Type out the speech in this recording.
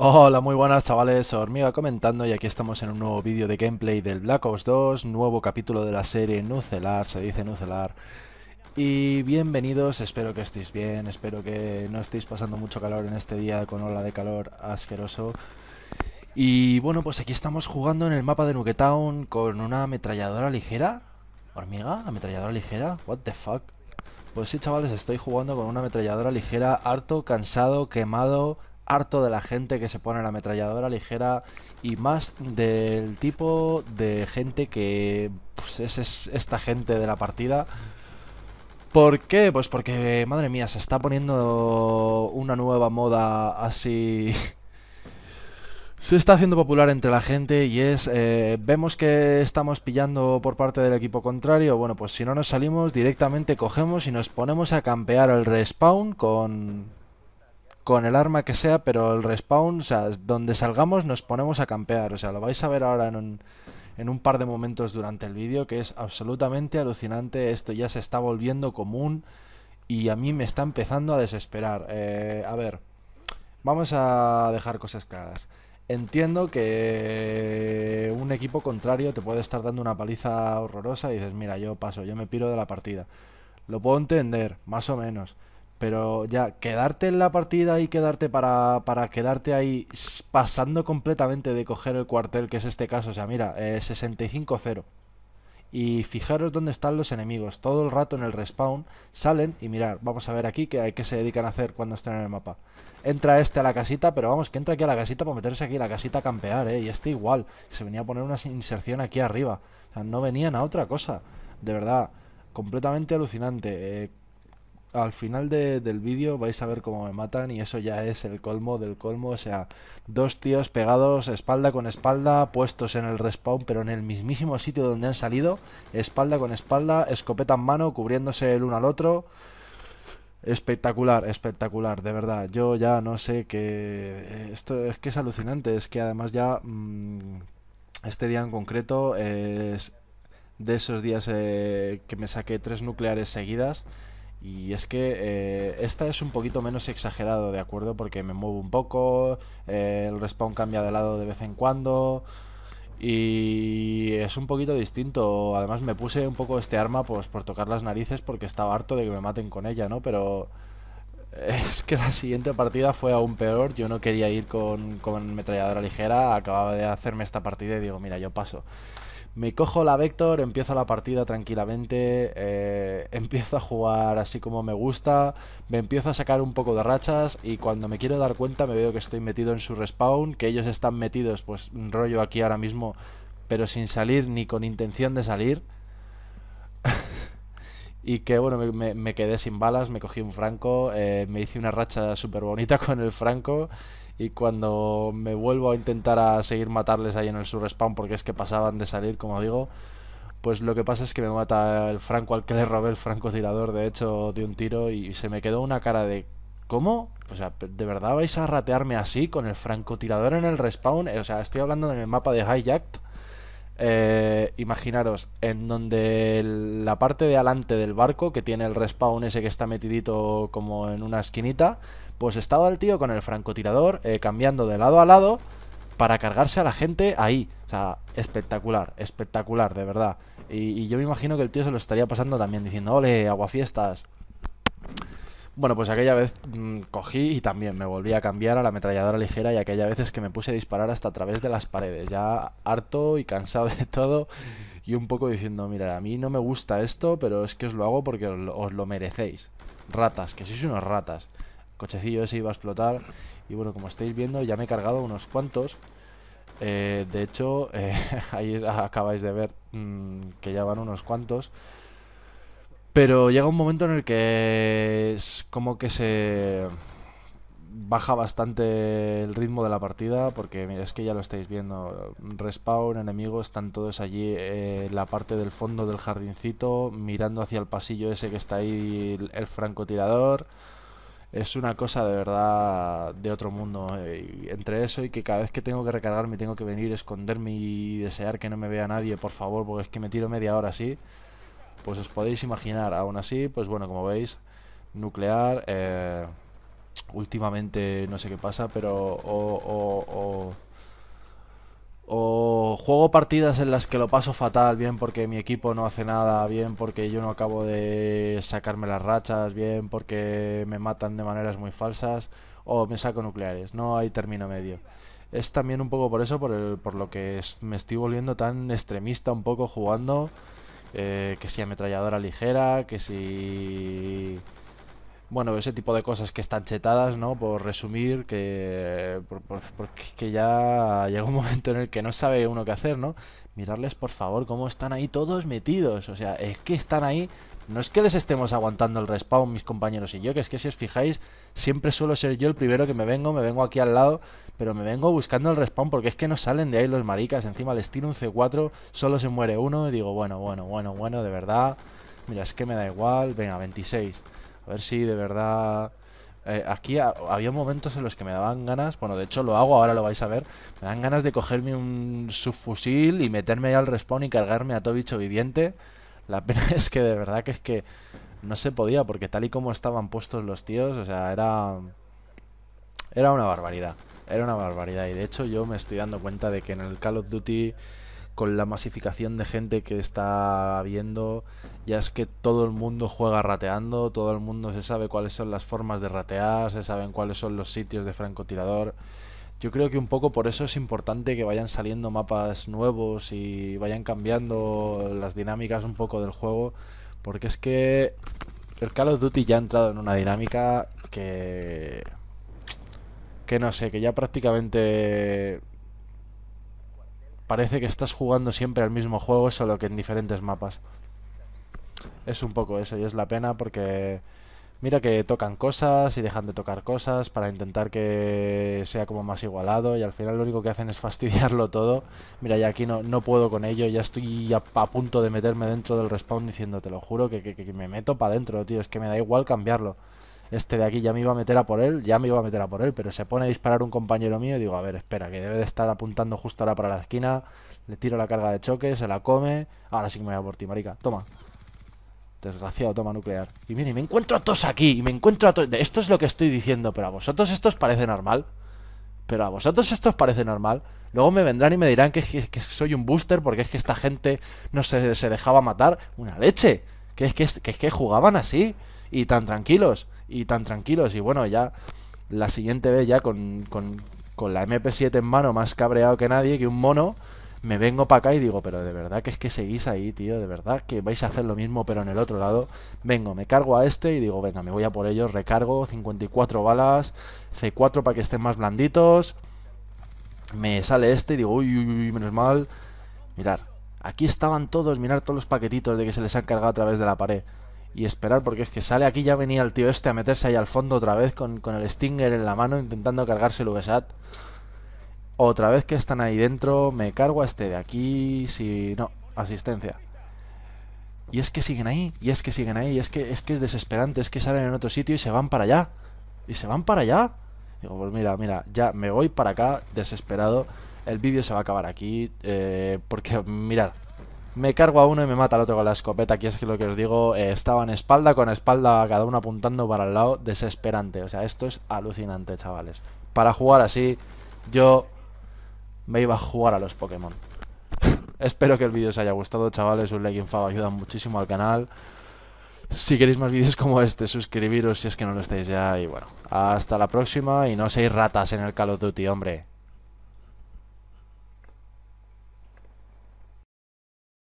Hola, muy buenas chavales, Hormiga comentando y aquí estamos en un nuevo vídeo de gameplay del Black Ops 2, nuevo capítulo de la serie Nucelar, se dice Nucelar. Y bienvenidos, espero que estéis bien, espero que no estéis pasando mucho calor en este día con ola de calor asqueroso. Y bueno, pues aquí estamos jugando en el mapa de Nuketown con una ametralladora ligera. ¿Hormiga? ¿Ametralladora ligera? What the fuck? Pues sí, chavales, estoy jugando con una ametralladora ligera, harto, cansado, quemado harto de la gente que se pone la ametralladora ligera y más del tipo de gente que pues, es, esta gente de la partida. ¿Por qué? Pues porque, madre mía, se está poniendo una nueva moda así... se está haciendo popular entre la gente y es, eh, vemos que estamos pillando por parte del equipo contrario, bueno, pues si no nos salimos directamente cogemos y nos ponemos a campear el respawn con, con el arma que sea, pero el respawn, o sea, donde salgamos nos ponemos a campear. O sea, lo vais a ver ahora en un, en un par de momentos durante el vídeo, que es absolutamente alucinante. Esto ya se está volviendo común y a mí me está empezando a desesperar. Eh, a ver, vamos a dejar cosas claras. Entiendo que un equipo contrario te puede estar dando una paliza horrorosa y dices, mira, yo paso, yo me piro de la partida. Lo puedo entender, más o menos. Pero ya, quedarte en la partida y quedarte para, quedarte ahí pasando completamente de coger el cuartel, que es este caso, o sea, mira, 65-0. Eh, y fijaros dónde están los enemigos, todo el rato en el respawn salen y mirar, vamos a ver aquí qué, se dedican a hacer cuando están en el mapa. Entra este a la casita, pero vamos, que entra aquí a la casita para meterse aquí a la casita a campear, ¿eh? Y este igual, se venía a poner una inserción aquí arriba. O sea, no venían a otra cosa, de verdad completamente alucinante. Eh, al final del vídeo vais a ver cómo me matan y eso ya es el colmo del colmo, o sea, dos tíos pegados espalda con espalda, puestos en el respawn, pero en el mismísimo sitio donde han salido, espalda con espalda, escopeta en mano, cubriéndose el uno al otro. Espectacular, espectacular, de verdad. Yo ya no sé qué... Esto es que es alucinante, es que además ya... Mm, este día en concreto es de esos días eh, que me saqué tres nucleares seguidas y es que eh, esta es un poquito menos exagerado, ¿de acuerdo? Porque me muevo un poco, eh, el respawn cambia de lado de vez en cuando. Y es un poquito distinto. Además me puse un poco este arma pues por tocar las narices porque estaba harto de que me maten con ella, ¿no? Pero eh, es que la siguiente partida fue aún peor. Yo no quería ir con, con metralladora ligera. Acababa de hacerme esta partida y digo, mira, yo paso. Me cojo la Vector, empiezo la partida tranquilamente, eh, empiezo a jugar así como me gusta, me empiezo a sacar un poco de rachas y cuando me quiero dar cuenta me veo que estoy metido en su respawn, que ellos están metidos pues un rollo aquí ahora mismo, pero sin salir ni con intención de salir. y que bueno, me, quedé sin balas, me cogí un franco, eh, me hice una racha súper bonita con el franco y cuando me vuelvo a intentar a seguir matarles ahí en el subrespawn porque es que pasaban de salir, como digo, pues lo que pasa es que me mata el Franco al que le robé el francotirador, de hecho, de un tiro y se me quedó una cara de ¿Cómo? O sea, ¿de verdad vais a ratearme así con el francotirador en el respawn? O sea, estoy hablando en el mapa de Hijacked eh, imaginaros, en donde la parte de adelante del barco, que tiene el respawn ese que está metidito como en una esquinita, pues estaba el tío con el francotirador eh, cambiando de lado a lado para cargarse a la gente ahí. O sea, espectacular, espectacular, de verdad. Y, y, yo me imagino que el tío se lo estaría pasando también, diciendo, ole, aguafiestas, bueno, pues aquella vez mm, cogí y también me volví a cambiar a la ametralladora ligera y aquella vez es que me puse a disparar hasta a través de las paredes, ya harto y cansado de todo y un poco diciendo, mira, a mí no me gusta esto, pero es que os lo hago porque os lo merecéis. Ratas, que sois unos ratas. cochecillo ese iba a explotar y bueno, como estáis viendo ya me he cargado unos cuantos. Eh, de hecho, eh, ahí acabáis de ver mm, que ya van unos cuantos. Pero llega un momento en el que es como que se baja bastante el ritmo de la partida porque mira es que ya lo estáis viendo respawn enemigos están todos allí en eh, la parte del fondo del jardincito mirando hacia el pasillo ese que está ahí el, francotirador es una cosa de verdad de otro mundo eh, entre eso y que cada vez que tengo que recargarme tengo que venir esconderme y desear que no me vea nadie por favor porque es que me tiro media hora así pues os podéis imaginar. Aún así, pues bueno, como veis, nuclear, eh, últimamente no sé qué pasa, pero o, juego partidas en las que lo paso fatal, bien porque mi equipo no hace nada, bien porque yo no acabo de sacarme las rachas, bien porque me matan de maneras muy falsas, o me saco nucleares, no hay término medio es también un poco por eso, por, el, por lo que me estoy volviendo tan extremista un poco jugando eh, que si ametralladora ligera, que si... Bueno, ese tipo de cosas que están chetadas, ¿no? Por resumir, que, porque ya llega un momento en el que no sabe uno qué hacer, ¿no? Mirarles, por favor, cómo están ahí todos metidos. O sea, es que están ahí... No es que les estemos aguantando el respawn, mis compañeros y yo, que es que si os fijáis, siempre suelo ser yo el primero que me vengo, me vengo aquí al lado, pero me vengo buscando el respawn porque es que no salen de ahí los maricas. Encima les tiro un C4, solo se muere uno y digo, bueno, bueno, bueno, bueno, de verdad. Mira, es que me da igual. Venga, 26. A ver si de verdad eh, aquí había momentos en los que me daban ganas, bueno, de hecho lo hago, ahora lo vais a ver, me dan ganas de cogerme un subfusil y meterme al respawn y cargarme a todo bicho viviente. La pena es que de verdad que es que no se podía, porque tal y como estaban puestos los tíos, o sea, era... Era una barbaridad, era una barbaridad. Y de hecho yo me estoy dando cuenta de que en el Call of Duty con la masificación de gente que está viendo, ya es que todo el mundo juega rateando, todo el mundo se sabe cuáles son las formas de ratear, se saben cuáles son los sitios de francotirador. Yo creo que un poco por eso es importante que vayan saliendo mapas nuevos y vayan cambiando las dinámicas un poco del juego, porque es que el Call of Duty ya ha entrado en una dinámica que que no sé, que ya prácticamente parece que estás jugando siempre al mismo juego, solo que en diferentes mapas. Es un poco eso y es la pena porque mira que tocan cosas y dejan de tocar cosas para intentar que sea como más igualado y al final lo único que hacen es fastidiarlo todo. Mira, ya aquí no, no puedo con ello, ya estoy a, punto de meterme dentro del respawn diciendo, te lo juro, que, que, que me meto para adentro, tío, es que me da igual cambiarlo. Este de aquí ya me iba a meter a por él, ya me iba a meter a por él, pero se pone a disparar un compañero mío y digo, a ver, espera, que debe de estar apuntando justo ahora para la esquina. Le tiro la carga de choque, se la come. Ahora sí que me voy a por ti, marica. Toma. Desgraciado, toma nuclear. Y mire, me encuentro a todos aquí, y me encuentro a todos... Esto es lo que estoy diciendo, pero a vosotros esto os parece normal. Pero a vosotros esto os parece normal. Luego me vendrán y me dirán que, soy un booster porque es que esta gente no se, se dejaba matar. Una leche. Que es que, que es que jugaban así y tan tranquilos y tan tranquilos. Y bueno, ya la siguiente vez, ya con, con, la MP7 en mano, más cabreado que nadie, que un mono, me vengo para acá y digo, pero de verdad que es que seguís ahí, tío, de verdad que vais a hacer lo mismo, pero en el otro lado. Vengo, me cargo a este y digo, venga, me voy a por ellos, recargo, 54 balas, C4 para que estén más blanditos. Me sale este y digo, uy, uy, uy, menos mal. Mirar, aquí estaban todos, mirar todos los paquetitos de que se les han cargado a través de la pared y esperar, porque es que sale aquí, ya venía el tío este a meterse ahí al fondo otra vez con, el Stinger en la mano, intentando cargarse el VSAT. Otra vez que están ahí dentro, me cargo a este de aquí, si... no, asistencia. Y es que siguen ahí, y es que siguen ahí, y es que es, que es desesperante, es que salen en otro sitio y se van para allá. Y se van para allá. Digo, pues mira, mira, ya me voy para acá, desesperado. El vídeo se va a acabar aquí, eh, porque mirad, me cargo a uno y me mata al otro con la escopeta. Aquí es que lo que os digo, eh, estaban espalda con espalda, cada uno apuntando para el lado, desesperante. O sea, esto es alucinante, chavales. Para jugar así, yo me iba a jugar a los Pokémon. Espero que el vídeo os haya gustado, chavales. Un like y un favor ayuda muchísimo al canal. Si queréis más vídeos como este, suscribiros si es que no lo estáis ya. Y bueno, hasta la próxima y no seáis ratas en el Call of Duty, hombre.